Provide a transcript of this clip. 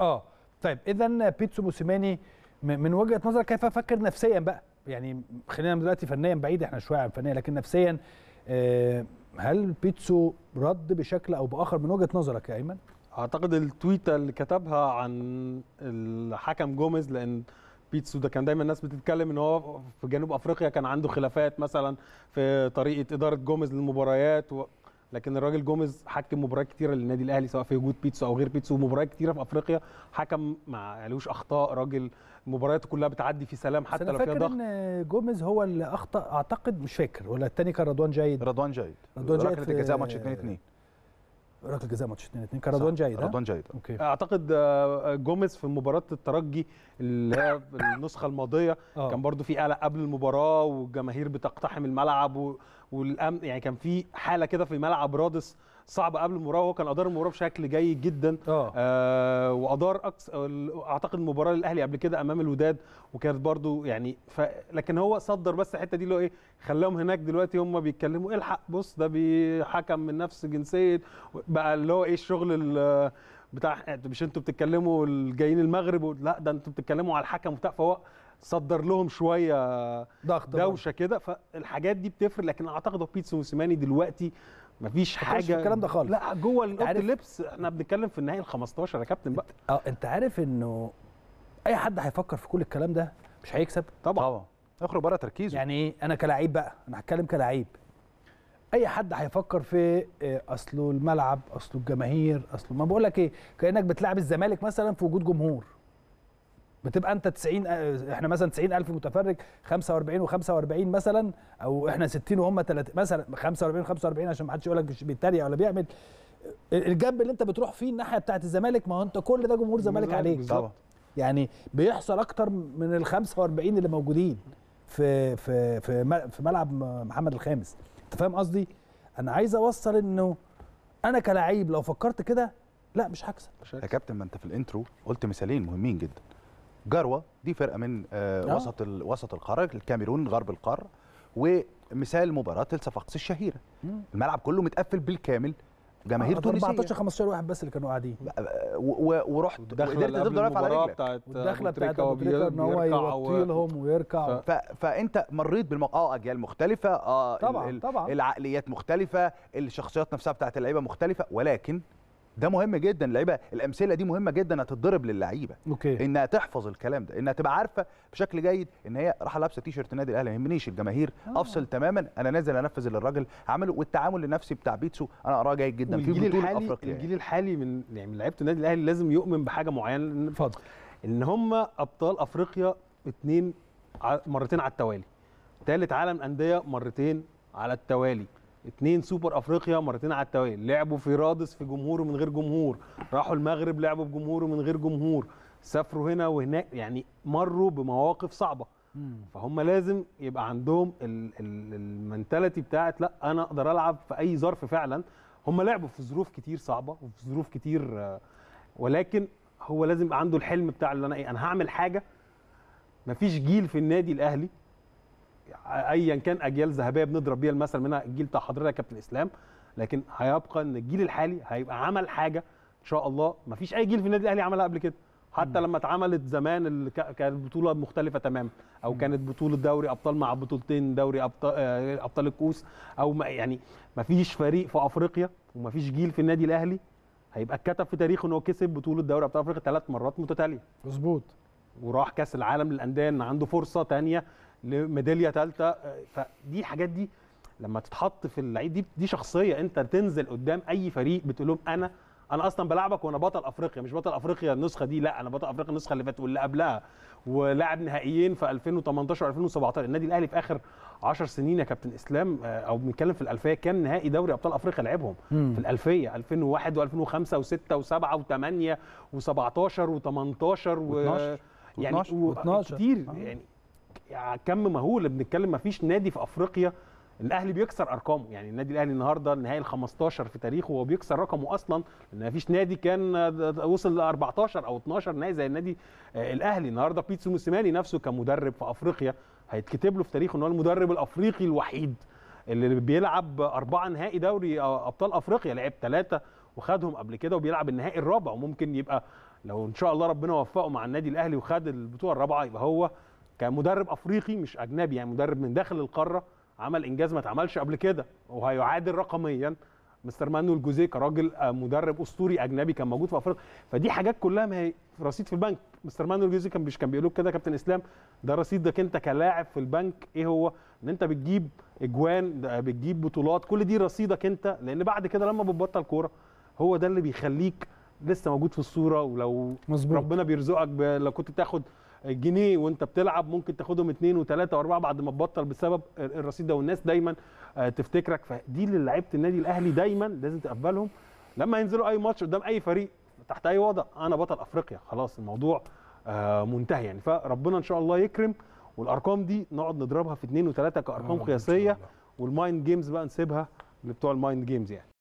اه طيب اذا بيتسو موسيماني من وجهه نظرك كيف فكر نفسيا بقى يعني خلينا دلوقتي فنيا بعيد احنا شويه عن فنيا لكن نفسيا آه، هل بيتسو رد بشكل او باخر من وجهه نظرك يا ايمن اعتقد التويته اللي كتبها عن الحكم جوميز لان بيتسو ده كان دايما الناس بتتكلم ان هو في جنوب افريقيا كان عنده خلافات مثلا في طريقه اداره جوميز للمباريات و... لكن الراجل جوميز حكم مباريات كتيره للنادي الاهلي سواء في وجود بيتسو او غير بيتسو مباريات كتيره في افريقيا حكم ما عليهوش اخطاء راجل مبارياته كلها بتعدي في سلام حتى لو فيها ضغط ان جوميز هو اللي اخطا اعتقد مش فاكر ولا الثاني كان رضوان جيد رضوان جيد رضوان جيد ركله الجزاء ماتش 2 2 ركله جزاء ماتش 2 2 كان رضوان جيد رضوان جيد أوكي. آه، اعتقد آه، آه، جوميز في مباراه الترجي اللي هي النسخه الماضيه كان برضو في قلق قبل المباراه والجماهير بتقتحم الملعب والامن يعني كان في حاله كده في ملعب رادس صعب قبل المباراه وهو كان ادار المباراه بشكل جيد جدا آه, آه، وادار أكس... اعتقد مباراه للاهلي قبل كده امام الوداد وكانت برده يعني ف... لكن هو صدر بس الحته دي اللي هو ايه خلاهم هناك دلوقتي هم بيتكلموا الحق بص ده بيحكم من نفس جنسيه بقى اللي هو ايه الشغل ال... بتاع مش انتوا بتتكلموا جايين المغرب لا ده انتوا بتتكلموا على الحكم وبتاع فهو صدر لهم شويه ضغط دوشه كده فالحاجات دي بتفرق لكن اعتقد بيتسو موسيماني دلوقتي مفيش حاجه في الكلام ده خالص لا جوه اوضه اللبس احنا بنتكلم في النهائي ال 15 يا كابتن بقى اه انت عارف انه اي حد هيفكر في كل الكلام ده مش هيكسب طبعا طبعا اخرج بره تركيزه يعني ايه انا كلاعب بقى انا هتكلم كلاعب اي حد هيفكر في آه، اصله الملعب اصله الجماهير اصله ما بقول لك ايه كانك بتلعب الزمالك مثلا في وجود جمهور بتبقى انت 90 آه، احنا مثلا 90000 متفرج 45 و45 مثلا او احنا 60 وهم 30 مثلا 45 45 عشان ما حدش يقول لك مش بيتريق ولا بيعمل الجنب اللي انت بتروح فيه الناحيه بتاعت الزمالك ما هو انت كل ده جمهور زمالك عليك طبعا يعني بيحصل اكتر من ال 45 اللي موجودين في في في في ملعب محمد الخامس انت فاهم قصدي انا عايز اوصل انه انا كلاعب لو فكرت كده لا مش هكسب يا كابتن ما انت في الانترو قلت مثالين مهمين جدا جروه دي فرقه من آه, آه. وسط وسط القاره الكاميرون غرب القاره ومثال مباراه الصفاقس الشهيره الملعب كله متقفل بالكامل جماهير آه تونسيه 14 15 واحد بس اللي كانوا قاعدين آه، ورحت قدرت تفضل واقف على رجلك والدخله بتاعت ابو تريكه ان هو يوطي لهم ويركع ف... فانت مريت بالمق... اه اجيال مختلفه اه طبعا ال... طبعا العقليات مختلفه الشخصيات نفسها بتاعت اللعيبه مختلفه ولكن ده مهم جدا اللعيبه الامثله دي مهمه جدا هتتضرب للعيبه اوكي انها تحفظ الكلام ده انها تبقى عارفه بشكل جيد ان هي رايحه لابسه تيشرت النادي الاهلي ما يهمنيش الجماهير آه. افصل تماما انا نازل انفذ اللي الراجل عمله والتعامل النفسي بتاع بيتسو انا اقراه جيد جدا في بطوله افريقيا يعني. الجيل الحالي من يعني من لعيبه النادي الاهلي لازم يؤمن بحاجه معينه اتفضل ان هم ابطال افريقيا اثنين مرتين على التوالي ثالث عالم انديه مرتين على التوالي اتنين سوبر افريقيا مرتين على التوالي لعبوا في رادس في جمهوره من غير جمهور راحوا المغرب لعبوا بجمهوره من غير جمهور سافروا هنا وهناك يعني مروا بمواقف صعبه فهم لازم يبقى عندهم المنتاليتي بتاعت لا انا اقدر العب في اي ظرف فعلا هم لعبوا في ظروف كتير صعبه وفي ظروف كتير ولكن هو لازم يبقى عنده الحلم بتاع اللي انا ايه انا هعمل حاجه مفيش جيل في النادي الاهلي ايا كان اجيال ذهبيه بنضرب بيها المثل منها الجيل بتاع حضرتك يا كابتن اسلام لكن هيبقى ان الجيل الحالي هيبقى عمل حاجه ان شاء الله ما فيش اي جيل في النادي الاهلي عملها قبل كده حتى لما اتعملت زمان كانت بطوله مختلفه تماما او كانت بطوله دوري ابطال مع بطولتين دوري ابطال آه، ابطال الكؤوس او ما يعني ما فيش فريق في افريقيا وما فيش جيل في النادي الاهلي هيبقى اتكتب في تاريخه ان هو كسب بطوله دوري ابطال افريقيا ثلاث مرات متتاليه مظبوط وراح كاس العالم للانديه ان عنده فرصه ثانيه لميداليه ثالثه فدي حاجات دي لما تتحط في اللعيب دي دي شخصيه انت تنزل قدام اي فريق بتقول لهم انا انا اصلا بلعبك وانا بطل افريقيا مش بطل افريقيا النسخه دي لا انا بطل افريقيا النسخه اللي فاتت واللي قبلها ولاعب نهائيين في 2018 و2017 النادي الاهلي في اخر 10 سنين يا كابتن اسلام آه، او بنتكلم في الالفيه كام نهائي دوري ابطال افريقيا لعبهم مم. في الالفيه 2001 و2005 و6 و7 و8 و17 و18 و12 يعني و12 كتير آه. يعني يعني كم مهول بنتكلم ما فيش نادي في افريقيا الاهلي بيكسر ارقامه يعني النادي الاهلي النهارده النهائي ال15 في تاريخه هو بيكسر رقمه اصلا لان مفيش نادي كان وصل ل 14 او 12 نهائي زي النادي آه، الاهلي النهارده بيتسو موسيماني نفسه كمدرب في افريقيا هيتكتب له في تاريخه ان هو المدرب الافريقي الوحيد اللي بيلعب اربعه نهائي دوري ابطال افريقيا لعب ثلاثه وخدهم قبل كده وبيلعب النهائي الرابع وممكن يبقى لو ان شاء الله ربنا وفقه مع النادي الاهلي وخد البطوله الرابعه يبقى هو كمدرب افريقي مش اجنبي يعني مدرب من داخل القاره عمل انجاز ما اتعملش قبل كده وهيعادل رقميا مستر مانويل جوزيه كراجل آه، مدرب اسطوري اجنبي كان موجود في افريقيا فدي حاجات كلها ما هي في رصيد في البنك مستر مانويل جوزيه كان مش كان بيقول كده كابتن اسلام ده رصيدك انت كلاعب في البنك ايه هو ان انت بتجيب اجوان بتجيب بطولات كل دي رصيدك انت لان بعد كده لما بتبطل كوره هو ده اللي بيخليك لسه موجود في الصوره ولو مزبوط. ربنا بيرزقك لو كنت تاخد جنيه وانت بتلعب ممكن تاخدهم اثنين وثلاثه واربعه بعد ما تبطل بسبب الرصيد ده والناس دايما آه، تفتكرك فدي اللي لعيبه النادي الاهلي دايما لازم تقبلهم لما ينزلوا اي ماتش قدام اي فريق تحت اي وضع انا بطل افريقيا خلاص الموضوع آه، منتهي يعني فربنا ان شاء الله يكرم والارقام دي نقعد نضربها في اثنين وثلاثه كارقام آه، قياسيه والمايند جيمز بقى نسيبها لبتوع المايند جيمز يعني